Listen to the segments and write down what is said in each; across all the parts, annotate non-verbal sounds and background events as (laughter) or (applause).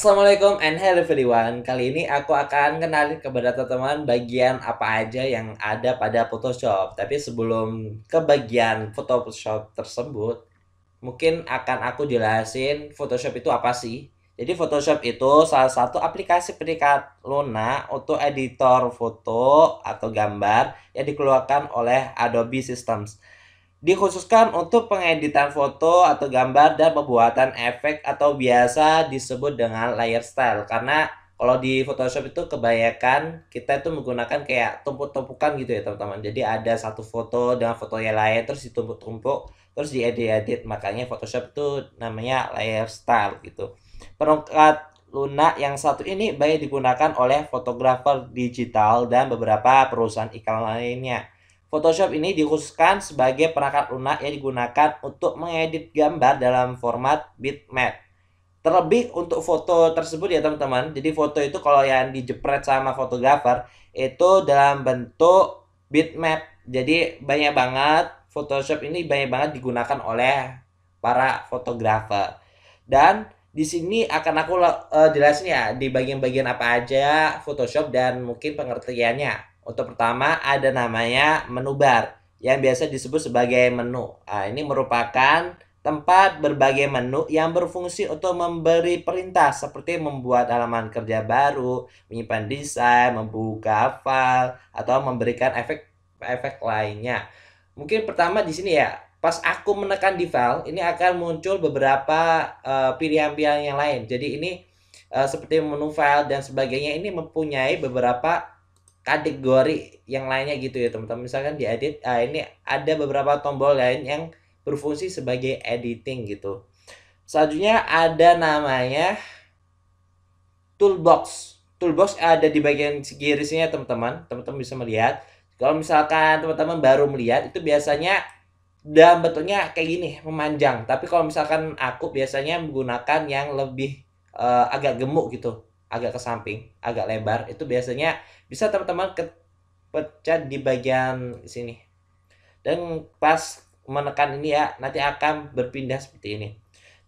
Assalamualaikum and hello everyone. Kali ini aku akan kenalin kepada teman-teman bagian apa aja yang ada pada Photoshop. Tapi sebelum ke bagian Photoshop tersebut, mungkin akan aku jelasin Photoshop itu apa sih. Jadi Photoshop itu salah satu aplikasi perikat lunak untuk editor foto atau gambar yang dikeluarkan oleh Adobe Systems dikhususkan untuk pengeditan foto atau gambar dan pembuatan efek atau biasa disebut dengan layer style karena kalau di Photoshop itu kebanyakan kita itu menggunakan kayak tumpuk-tumpukan gitu ya teman-teman jadi ada satu foto dengan foto yang lain terus ditumpuk-tumpuk terus diedit-edit makanya Photoshop itu namanya layer style gitu perangkat lunak yang satu ini baik digunakan oleh fotografer digital dan beberapa perusahaan iklan lainnya Photoshop ini dikhususkan sebagai perangkat lunak yang digunakan untuk mengedit gambar dalam format bitmap. Terlebih untuk foto tersebut ya teman-teman. Jadi foto itu kalau yang dijepret sama fotografer itu dalam bentuk bitmap. Jadi banyak banget Photoshop ini banyak banget digunakan oleh para fotografer. Dan di sini akan aku uh, jelasin ya di bagian-bagian apa aja Photoshop dan mungkin pengertiannya. Untuk pertama ada namanya menu bar yang biasa disebut sebagai menu. Nah, ini merupakan tempat berbagai menu yang berfungsi untuk memberi perintah seperti membuat halaman kerja baru, menyimpan desain, membuka file, atau memberikan efek-efek lainnya. Mungkin pertama di sini ya, pas aku menekan di file, ini akan muncul beberapa eh, pilihan-pilihan uh, yang lain. Jadi ini uh, seperti menu file dan sebagainya ini mempunyai beberapa kategori yang lainnya gitu ya teman-teman misalkan di edit nah ini ada beberapa tombol lain yang berfungsi sebagai editing gitu selanjutnya ada namanya toolbox toolbox ada di bagian kiri sini ya teman-teman teman-teman bisa melihat kalau misalkan teman-teman baru melihat itu biasanya dan bentuknya kayak gini memanjang tapi kalau misalkan aku biasanya menggunakan yang lebih uh, agak gemuk gitu agak ke samping, agak lebar, itu biasanya bisa teman-teman pecah di bagian sini. Dan pas menekan ini ya, nanti akan berpindah seperti ini.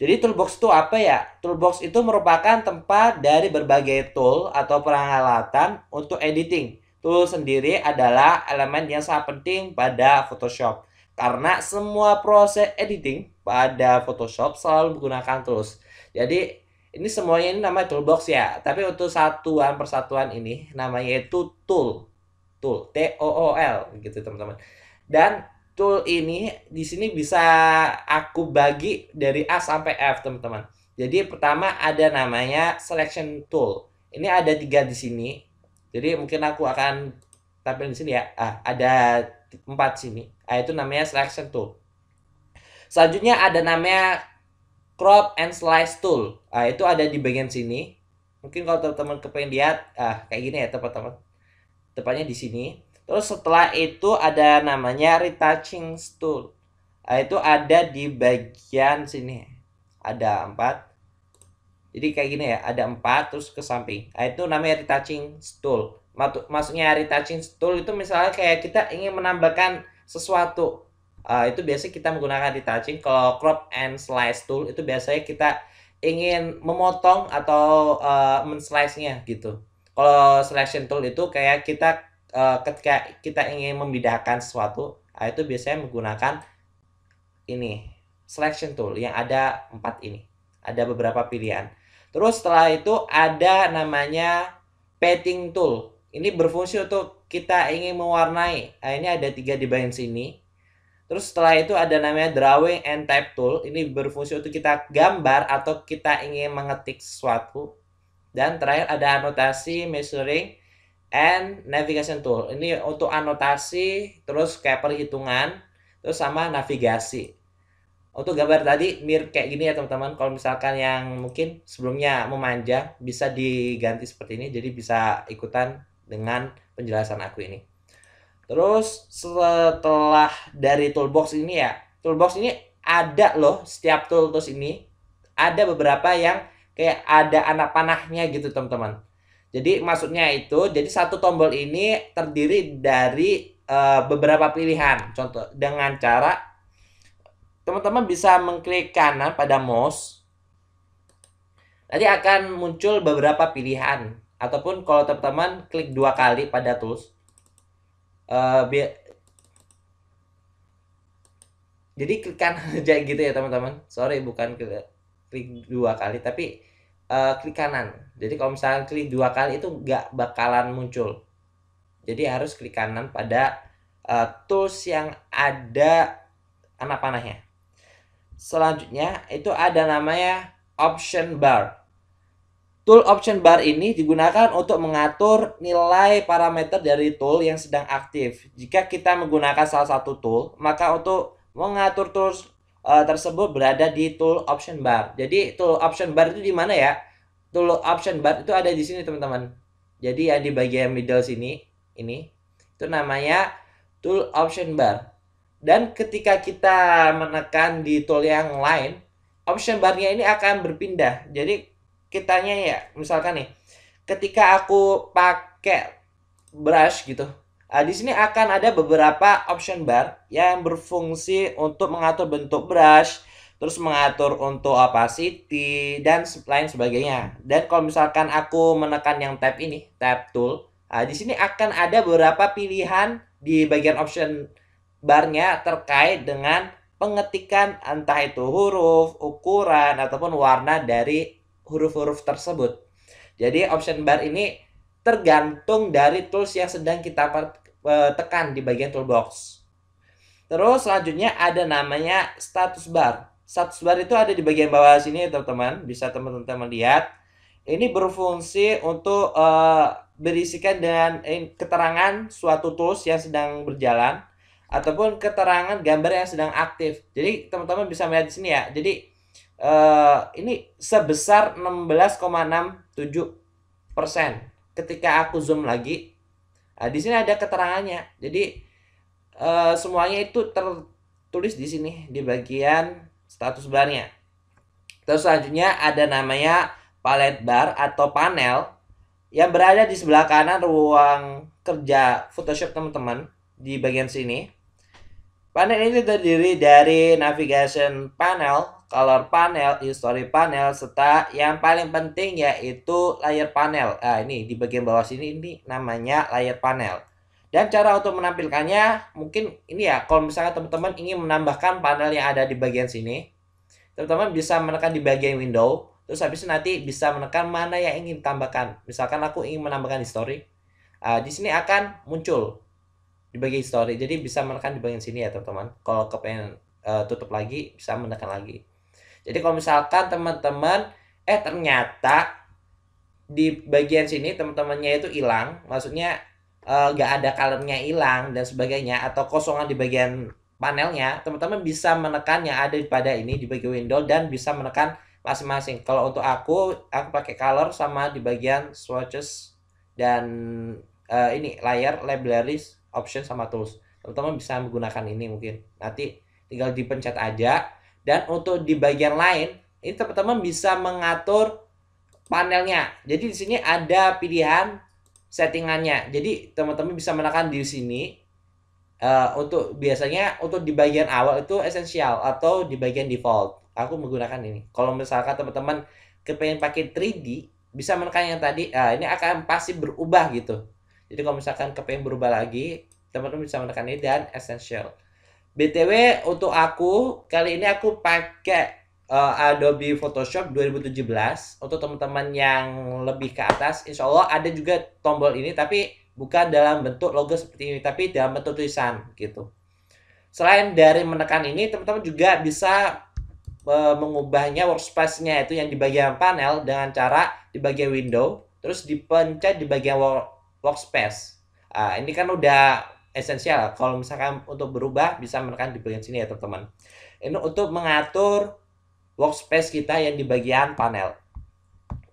Jadi toolbox itu apa ya? Toolbox itu merupakan tempat dari berbagai tool atau peralatan untuk editing. Tool sendiri adalah elemen yang sangat penting pada Photoshop. Karena semua proses editing pada Photoshop selalu menggunakan tools. Jadi ini semuanya ini namanya toolbox ya. Tapi untuk satuan persatuan ini namanya itu tool. Tool, T O O L gitu teman-teman. Dan tool ini di sini bisa aku bagi dari A sampai F teman-teman. Jadi pertama ada namanya selection tool. Ini ada tiga di sini. Jadi mungkin aku akan tampil di sini ya. Ah, ada empat sini. Ah, itu namanya selection tool. Selanjutnya ada namanya crop and slice tool. Nah, itu ada di bagian sini. Mungkin kalau teman-teman kepengen lihat, ah kayak gini ya teman-teman. Tepatnya di sini. Terus setelah itu ada namanya retouching tool. Nah, itu ada di bagian sini. Ada empat. Jadi kayak gini ya, ada empat terus ke samping. Nah, itu namanya retouching tool. Maksudnya retouching tool itu misalnya kayak kita ingin menambahkan sesuatu Uh, itu biasanya kita menggunakan detaching. Kalau crop and slice tool itu biasanya kita ingin memotong atau uh, menslice-nya gitu. Kalau selection tool itu kayak kita uh, ketika kita ingin membedakan sesuatu, uh, itu biasanya menggunakan ini selection tool yang ada empat ini. Ada beberapa pilihan. Terus setelah itu ada namanya painting tool. Ini berfungsi untuk kita ingin mewarnai. Nah, ini ada tiga di bagian sini. Terus setelah itu ada namanya drawing and type tool. Ini berfungsi untuk kita gambar atau kita ingin mengetik sesuatu. Dan terakhir ada anotasi, measuring, and navigation tool. Ini untuk anotasi, terus kayak perhitungan, terus sama navigasi. Untuk gambar tadi mirip kayak gini ya teman-teman. Kalau misalkan yang mungkin sebelumnya memanjang bisa diganti seperti ini. Jadi bisa ikutan dengan penjelasan aku ini. Terus setelah dari toolbox ini ya, toolbox ini ada loh setiap tool tools ini ada beberapa yang kayak ada anak panahnya gitu teman-teman. Jadi maksudnya itu, jadi satu tombol ini terdiri dari uh, beberapa pilihan. Contoh dengan cara teman-teman bisa mengklik kanan pada mouse nanti akan muncul beberapa pilihan ataupun kalau teman-teman klik dua kali pada tools uh, jadi klik kanan (laughs) aja gitu ya teman-teman sorry bukan klik, klik dua kali tapi uh, klik kanan jadi kalau misalnya klik dua kali itu nggak bakalan muncul jadi harus klik kanan pada uh, tools yang ada anak panahnya selanjutnya itu ada namanya option bar Tool option bar ini digunakan untuk mengatur nilai parameter dari tool yang sedang aktif. Jika kita menggunakan salah satu tool, maka untuk mengatur tool uh, eh, tersebut berada di tool option bar. Jadi tool option bar itu di mana ya? Tool option bar itu ada di sini teman-teman. Jadi yang di bagian middle sini, ini, itu namanya tool option bar. Dan ketika kita menekan di tool yang lain, option barnya ini akan berpindah. Jadi kitanya ya misalkan nih ketika aku pakai brush gitu Nah, di sini akan ada beberapa option bar yang berfungsi untuk mengatur bentuk brush, terus mengatur untuk opacity dan lain sebagainya. Dan kalau misalkan aku menekan yang tab ini, tab tool, nah, di sini akan ada beberapa pilihan di bagian option barnya terkait dengan pengetikan entah itu huruf, ukuran ataupun warna dari huruf-huruf tersebut. Jadi option bar ini tergantung dari tools yang sedang kita e, tekan di bagian toolbox. Terus selanjutnya ada namanya status bar. Status bar itu ada di bagian bawah sini teman-teman, bisa teman-teman lihat. Ini berfungsi untuk uh, berisikan dengan e, keterangan suatu tools yang sedang berjalan ataupun keterangan gambar yang sedang aktif. Jadi teman-teman bisa melihat di sini ya. Jadi uh, ini sebesar 16,67 persen. Ketika aku zoom lagi, uh, di sini ada keterangannya. Jadi uh, semuanya itu tertulis di sini di bagian status barnya. Terus selanjutnya ada namanya palette bar atau panel yang berada di sebelah kanan ruang kerja Photoshop teman-teman di bagian sini. Panel ini terdiri dari navigation panel color panel, history panel, serta yang paling penting yaitu layer panel. Nah, ini di bagian bawah sini ini namanya layer panel. Dan cara untuk menampilkannya mungkin ini ya kalau misalnya teman-teman ingin menambahkan panel yang ada di bagian sini, teman-teman bisa menekan di bagian window, terus habis nanti bisa menekan mana yang ingin tambahkan. Misalkan aku ingin menambahkan history, uh, di sini akan muncul di bagian history. Jadi bisa menekan di bagian sini ya teman-teman. Kalau kepengen uh, tutup lagi bisa menekan lagi. Jadi kalau misalkan teman-teman eh ternyata di bagian sini teman-temannya itu hilang, maksudnya eh, nggak uh, ada kalemnya hilang dan sebagainya atau kosongan di bagian panelnya, teman-teman bisa menekan yang ada pada ini di bagian window dan bisa menekan masing-masing. Kalau untuk aku, aku pakai color sama di bagian swatches dan uh, ini layar libraries option sama tools. Teman-teman bisa menggunakan ini mungkin. Nanti tinggal dipencet aja dan untuk di bagian lain, ini teman-teman bisa mengatur panelnya. Jadi di sini ada pilihan settingannya. Jadi teman-teman bisa menekan di sini uh, untuk biasanya untuk di bagian awal itu esensial atau di bagian default. Aku menggunakan ini. Kalau misalkan teman-teman kepengen pakai 3D, bisa menekan yang tadi. uh, ini akan pasti berubah gitu. Jadi kalau misalkan kepengen berubah lagi, teman-teman bisa menekan ini dan essential. BTW untuk aku kali ini aku pakai uh, Adobe Photoshop 2017 untuk teman-teman yang lebih ke atas insya Allah ada juga tombol ini tapi bukan dalam bentuk logo seperti ini tapi dalam bentuk tulisan gitu selain dari menekan ini teman-teman juga bisa uh, mengubahnya workspace-nya itu yang di bagian panel dengan cara di bagian window terus dipencet di bagian workspace uh, ini kan udah esensial kalau misalkan untuk berubah bisa menekan di bagian sini ya teman-teman ini untuk mengatur workspace kita yang di bagian panel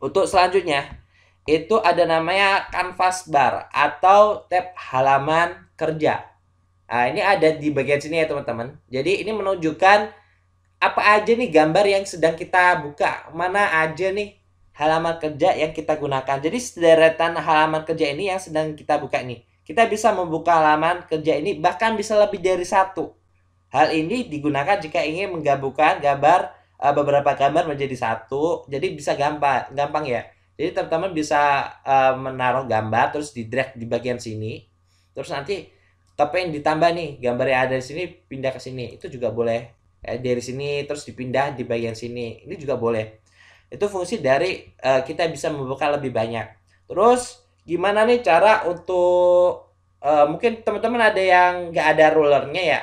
untuk selanjutnya itu ada namanya canvas bar atau tab halaman kerja nah ini ada di bagian sini ya teman-teman jadi ini menunjukkan apa aja nih gambar yang sedang kita buka mana aja nih halaman kerja yang kita gunakan jadi sederetan halaman kerja ini yang sedang kita buka nih kita bisa membuka halaman kerja ini bahkan bisa lebih dari satu. Hal ini digunakan jika ingin menggabungkan gambar eh, beberapa gambar menjadi satu, jadi bisa gampang, gampang ya. Jadi teman-teman bisa eh, menaruh gambar terus di drag di bagian sini, terus nanti tapi yang ditambah nih gambar yang ada di sini pindah ke sini, itu juga boleh. Eh, dari sini terus dipindah di bagian sini, ini juga boleh. Itu fungsi dari uh, kita bisa membuka lebih banyak. Terus gimana nih cara untuk uh, mungkin teman-teman ada yang nggak ada rollernya ya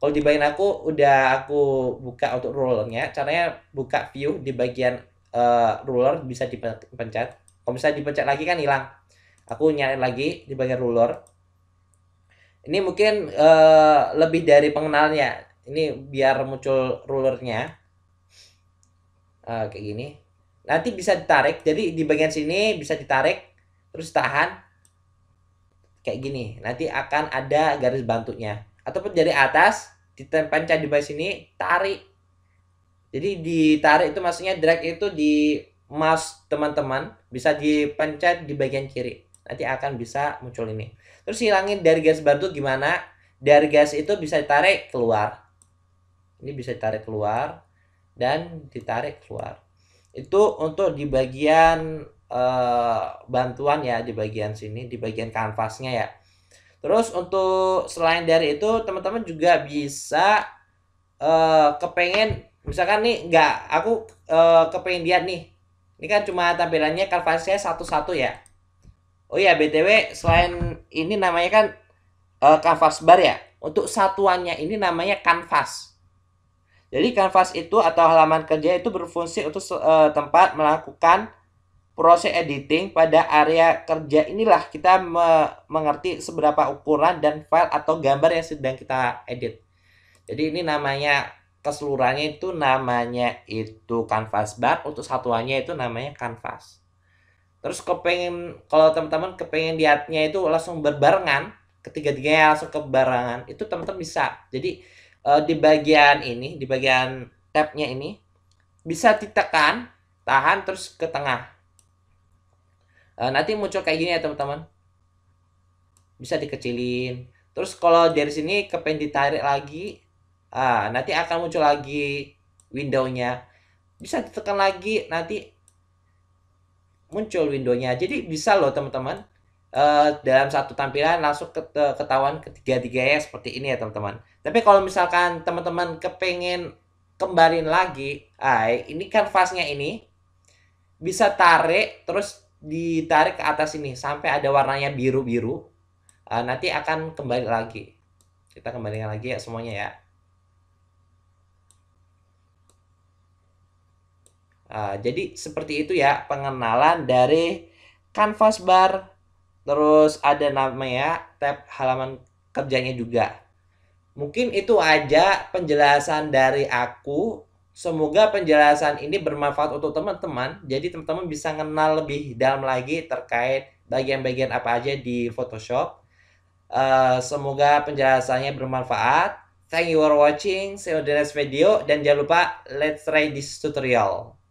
kalau di bagian aku udah aku buka untuk rollernya caranya buka view di bagian uh, ruler bisa dipencet kalau bisa dipencet lagi kan hilang aku nyalain lagi di bagian ruler ini mungkin uh, lebih dari pengenalnya ini biar muncul rulernya uh, kayak gini nanti bisa ditarik jadi di bagian sini bisa ditarik terus tahan kayak gini nanti akan ada garis bantunya ataupun dari atas ditempencah di bawah sini tarik jadi ditarik itu maksudnya drag itu di mouse teman-teman bisa dipencet di bagian kiri nanti akan bisa muncul ini terus hilangin dari gas bantu gimana dari gas itu bisa ditarik keluar ini bisa ditarik keluar dan ditarik keluar itu untuk di bagian Eh, bantuan ya di bagian sini di bagian kanvasnya ya terus untuk selain dari itu teman-teman juga bisa uh, kepengen misalkan nih nggak aku uh, kepengen lihat nih ini kan cuma tampilannya kanvasnya satu-satu ya oh ya btw selain ini namanya kan uh, kanvas bar ya untuk satuannya ini namanya kanvas jadi kanvas itu atau halaman kerja itu berfungsi untuk uh, tempat melakukan proses editing pada area kerja inilah kita me mengerti seberapa ukuran dan file atau gambar yang sedang kita edit. Jadi ini namanya keseluruhannya itu namanya itu kanvas bar untuk satuannya itu namanya kanvas. Terus kepengen kalau teman-teman kepengen lihatnya itu langsung berbarengan, ketiga-tiganya langsung kebarengan, itu teman-teman bisa. Jadi eh, di bagian ini, di bagian tabnya ini bisa ditekan, tahan terus ke tengah Eh, nanti muncul kayak gini ya teman-teman bisa dikecilin terus kalau dari sini kepen ditarik lagi ah nanti akan muncul lagi windownya bisa ditekan lagi nanti muncul windownya jadi bisa loh teman-teman uh, dalam satu tampilan langsung ketahuan ketiga-tiganya seperti ini ya teman-teman tapi kalau misalkan teman-teman kepengen kembarin lagi ah ini kanvasnya ini bisa tarik terus ditarik ke atas ini sampai ada warnanya biru-biru uh, nanti akan kembali lagi kita kembalikan lagi ya semuanya ya uh, jadi seperti itu ya pengenalan dari canvas bar terus ada namanya tab halaman kerjanya juga mungkin itu aja penjelasan dari aku Semoga penjelasan ini bermanfaat untuk teman-teman. Jadi teman-teman bisa kenal lebih dalam lagi terkait bagian-bagian apa aja di Photoshop. Uh, semoga penjelasannya bermanfaat. Thank you for watching. See you in the next video. Dan jangan lupa, let's try this tutorial.